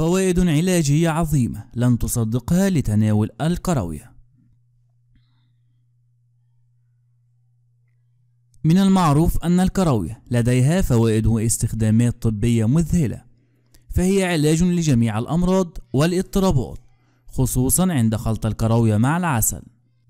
فوائد علاجية عظيمة لن تصدقها لتناول القروية من المعروف أن الكراوية لديها فوائد واستخدامات طبية مذهلة فهي علاج لجميع الأمراض والاضطرابات خصوصا عند خلط الكراوية مع العسل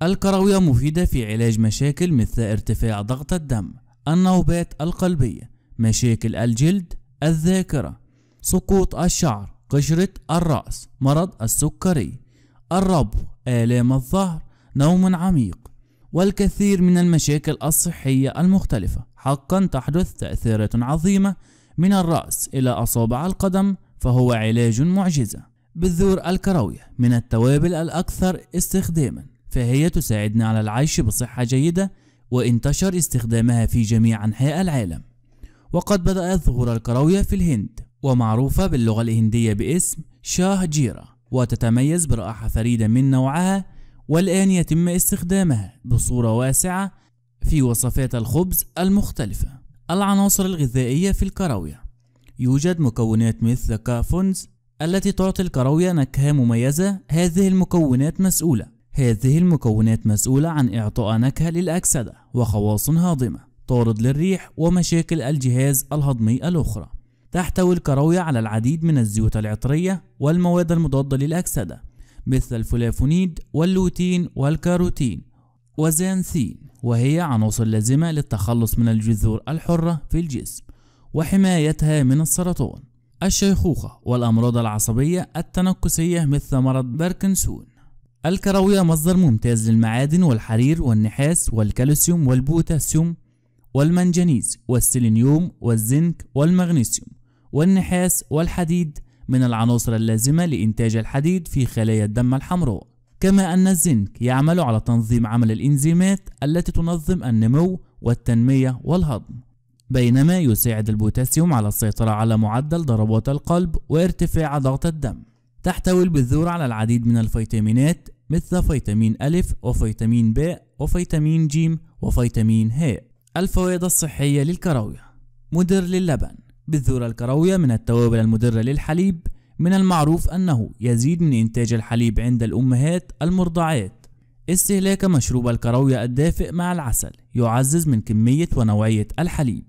الكراوية مفيدة في علاج مشاكل مثل ارتفاع ضغط الدم النوبات القلبية مشاكل الجلد الذاكرة سقوط الشعر قشرة الرأس مرض السكري الربو آلام الظهر نوم عميق والكثير من المشاكل الصحية المختلفة حقا تحدث تأثيرات عظيمة من الرأس إلى أصابع القدم فهو علاج معجزة بذور الكراوية من التوابل الأكثر استخداما فهي تساعدنا على العيش بصحة جيدة وانتشر استخدامها في جميع أنحاء العالم وقد بدأ ظهور الكراوية في الهند ومعروفة باللغة الهندية باسم شاه جيرة وتتميز برائحة فريدة من نوعها والآن يتم استخدامها بصورة واسعة في وصفات الخبز المختلفة العناصر الغذائية في الكراوية يوجد مكونات مثل كافونز التي تعطي الكراوية نكهة مميزة هذه المكونات مسؤولة هذه المكونات مسؤولة عن إعطاء نكهة للأكسدة وخواص هاضمة تعرض للريح ومشاكل الجهاز الهضمي الأخرى تحتوي الكراوية على العديد من الزيوت العطرية والمواد المضادة للأكسدة مثل الفلافونيد واللوتين والكاروتين وزانثين وهي عناصر لازمة للتخلص من الجذور الحرة في الجسم وحمايتها من السرطان الشيخوخة والأمراض العصبية التنكسية مثل مرض باركنسون الكراوية مصدر ممتاز للمعادن والحرير والنحاس والكالسيوم والبوتاسيوم والمنجنيز والسيلينيوم والزنك والمغنيسيوم والنحاس والحديد من العناصر اللازمة لإنتاج الحديد في خلايا الدم الحمراء كما أن الزنك يعمل على تنظيم عمل الإنزيمات التي تنظم النمو والتنمية والهضم بينما يساعد البوتاسيوم على السيطرة على معدل ضربات القلب وارتفاع ضغط الدم تحتوي البذور على العديد من الفيتامينات مثل فيتامين أ وفيتامين ب وفيتامين ج وفيتامين ه الفوائد الصحية للكراوية مدر للبن بالذرة الكروية من التوابل المدرة للحليب من المعروف أنه يزيد من إنتاج الحليب عند الأمهات المرضعات استهلاك مشروب الكروية الدافئ مع العسل يعزز من كمية ونوعية الحليب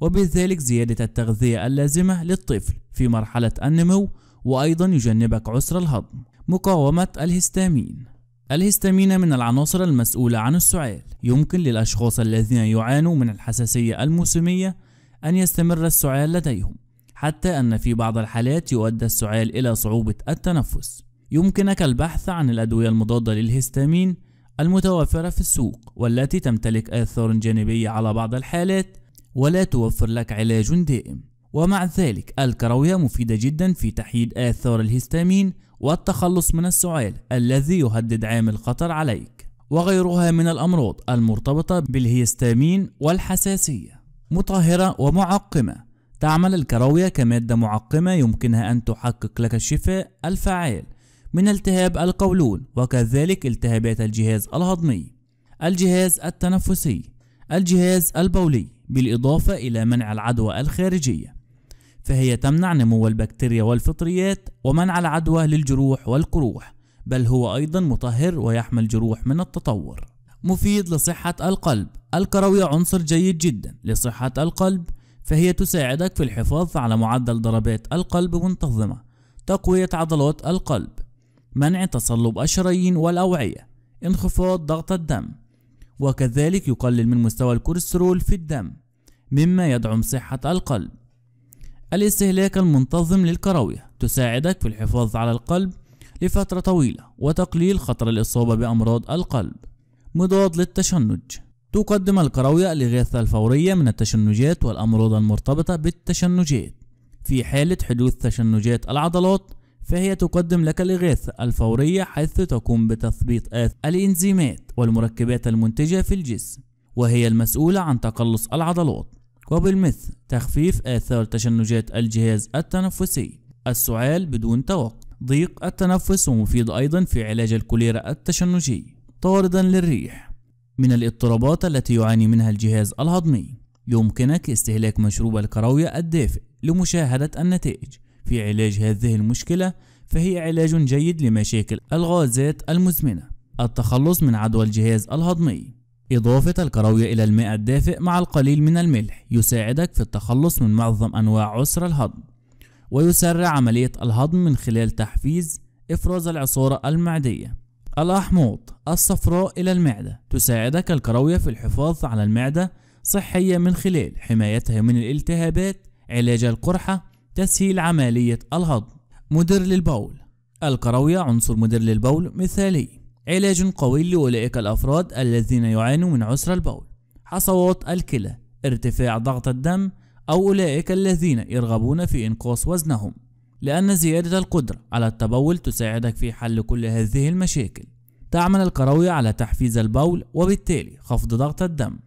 وبذلك زيادة التغذية اللازمة للطفل في مرحلة النمو وأيضا يجنبك عسر الهضم مقاومة الهستامين الهستامين من العناصر المسؤولة عن السعال يمكن للأشخاص الذين يعانوا من الحساسية الموسمية أن يستمر السعال لديهم حتى أن في بعض الحالات يؤدي السعال إلى صعوبة التنفس يمكنك البحث عن الأدوية المضادة للهستامين المتوفرة في السوق والتي تمتلك آثار جانبية على بعض الحالات ولا توفر لك علاج دائم ومع ذلك الكراوية مفيدة جدا في تحييد آثار الهستامين والتخلص من السعال الذي يهدد عامل خطر عليك وغيرها من الأمراض المرتبطة بالهستامين والحساسية مطهرة ومعقمة تعمل الكراوية كمادة معقمة يمكنها أن تحقق لك الشفاء الفعال من التهاب القولون وكذلك التهابات الجهاز الهضمي الجهاز التنفسي الجهاز البولي بالإضافة إلى منع العدوى الخارجية فهي تمنع نمو البكتيريا والفطريات ومنع العدوى للجروح والقروح بل هو أيضا مطهر ويحمي الجروح من التطور مفيد لصحة القلب الكروية عنصر جيد جدا لصحة القلب فهي تساعدك في الحفاظ على معدل ضربات القلب منتظمة تقوية عضلات القلب منع تصلب الشرايين والأوعية انخفاض ضغط الدم وكذلك يقلل من مستوى الكوليسترول في الدم مما يدعم صحة القلب الاستهلاك المنتظم للكراوية تساعدك في الحفاظ على القلب لفترة طويلة وتقليل خطر الإصابة بأمراض القلب مضاد للتشنج تقدم الكراوية الإغاثة الفورية من التشنجات والأمراض المرتبطة بالتشنجات في حالة حدوث تشنجات العضلات فهي تقدم لك الإغاثة الفورية حيث تقوم بتثبيط آث الإنزيمات والمركبات المنتجة في الجسم وهي المسؤولة عن تقلص العضلات وبالمثل تخفيف آثار تشنجات الجهاز التنفسي السعال بدون توقف ضيق التنفس ومفيد أيضا في علاج الكوليرا التشنجي طاردا للريح من الاضطرابات التي يعاني منها الجهاز الهضمي يمكنك استهلاك مشروب الكراوية الدافئ لمشاهدة النتائج في علاج هذه المشكلة فهي علاج جيد لمشاكل الغازات المزمنة التخلص من عدوى الجهاز الهضمي إضافة الكراوية إلى الماء الدافئ مع القليل من الملح يساعدك في التخلص من معظم أنواع عسر الهضم ويسرع عملية الهضم من خلال تحفيز إفراز العصارة المعدية الأحموض الصفراء إلى المعدة تساعدك الكراوية في الحفاظ على المعدة صحية من خلال حمايتها من الالتهابات علاج القرحة تسهيل عملية الهضم مدر للبول الكراوية عنصر مدر للبول مثالي علاج قوي لأولئك الأفراد الذين يعانون من عسر البول حصوات الكلى ارتفاع ضغط الدم أو أولئك الذين يرغبون في إنقاص وزنهم لأن زيادة القدرة على التبول تساعدك في حل كل هذه المشاكل تعمل القروية على تحفيز البول وبالتالي خفض ضغط الدم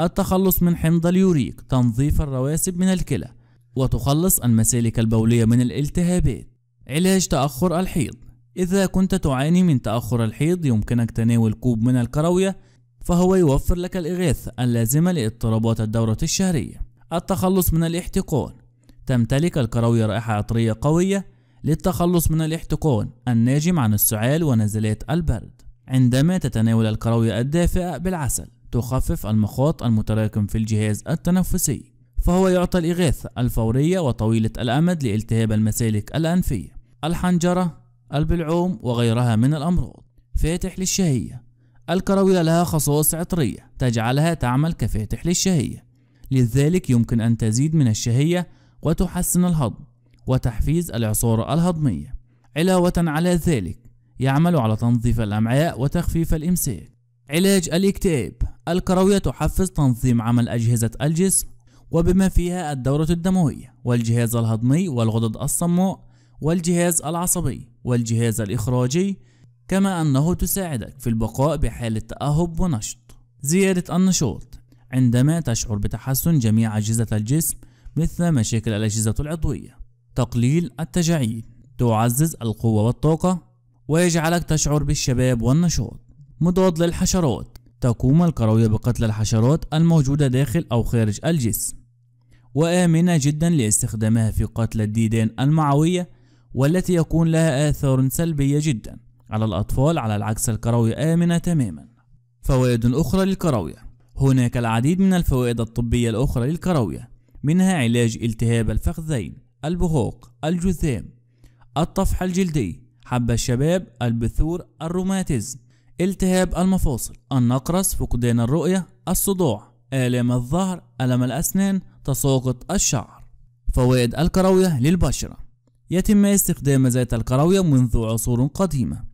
التخلص من حمض اليوريك تنظيف الرواسب من الكلى وتخلص المسالك البولية من الالتهابات علاج تأخر الحيض إذا كنت تعاني من تأخر الحيض يمكنك تناول كوب من الكروية فهو يوفر لك الإغاثة اللازمة لاضطرابات الدورة الشهرية التخلص من الاحتقان تمتلك الكراوية رائحة عطرية قوية للتخلص من الاحتقان الناجم عن السعال ونزلات البرد عندما تتناول الكراوية الدافئة بالعسل تخفف المخاط المتراكم في الجهاز التنفسي فهو يعطي الإغاثة الفورية وطويلة الأمد لالتهاب المسالك الأنفية الحنجرة البلعوم وغيرها من الأمراض فاتح للشهية الكراوية لها خصائص عطرية تجعلها تعمل كفاتح للشهية لذلك يمكن أن تزيد من الشهية وتحسن الهضم وتحفيز العصارة الهضمية علاوة على ذلك يعمل على تنظيف الأمعاء وتخفيف الإمساك علاج الاكتئاب الكروية تحفز تنظيم عمل أجهزة الجسم وبما فيها الدورة الدموية والجهاز الهضمي والغدد الصماء والجهاز العصبي والجهاز الإخراجي كما أنه تساعدك في البقاء بحالة تأهب ونشط زيادة النشاط عندما تشعر بتحسن جميع أجهزة الجسم مثل مشاكل الأجهزة العضوية تقليل التجاعيد تعزز القوة والطاقة ويجعلك تشعر بالشباب والنشاط مضاد للحشرات تقوم الكراوية بقتل الحشرات الموجودة داخل أو خارج الجسم وآمنة جدا لاستخدامها في قتل الديدان المعوية والتي يكون لها آثار سلبية جدا على الأطفال على العكس الكراوية آمنة تماما فوائد أخرى للكراوية هناك العديد من الفوائد الطبية الأخرى للكراوية منها علاج التهاب الفخذين البهوق الجثام الطفح الجلدي حب الشباب البثور الروماتيزم التهاب المفاصل النقرس فقدان الرؤية الصداع آلام الظهر ألم الأسنان تساقط الشعر فوائد الكراوية للبشرة يتم استخدام زيت الكراوية منذ عصور قديمة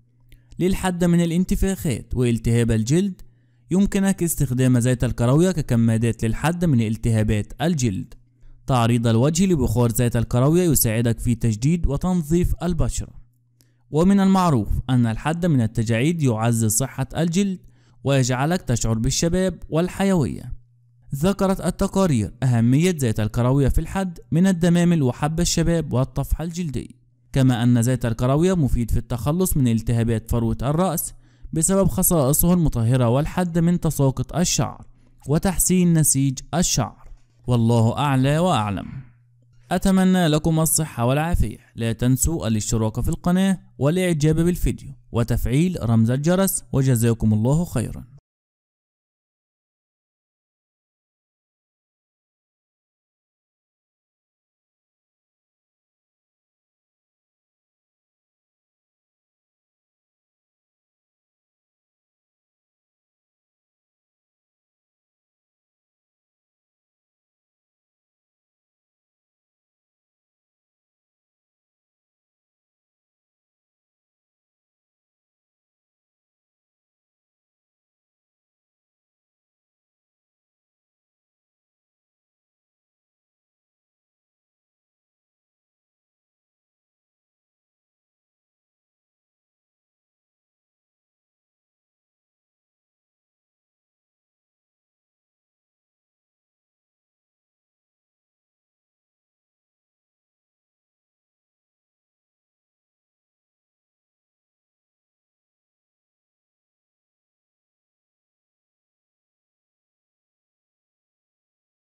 للحد من الانتفاخات والتهاب الجلد يمكنك استخدام زيت الكراوية ككمادات للحد من التهابات الجلد تعريض الوجه لبخار زيت الكراوية يساعدك في تجديد وتنظيف البشرة ومن المعروف أن الحد من التجاعيد يعزز صحة الجلد ويجعلك تشعر بالشباب والحيوية ذكرت التقارير أهمية زيت الكراوية في الحد من الدمامل وحب الشباب والطفح الجلدي كما أن زيت الكراوية مفيد في التخلص من التهابات فروة الرأس بسبب خصائصه المطهرة والحد من تساقط الشعر وتحسين نسيج الشعر والله أعلى وأعلم أتمنى لكم الصحة والعافية لا تنسوا الاشتراك في القناة والإعجاب بالفيديو وتفعيل رمز الجرس وجزاكم الله خيراً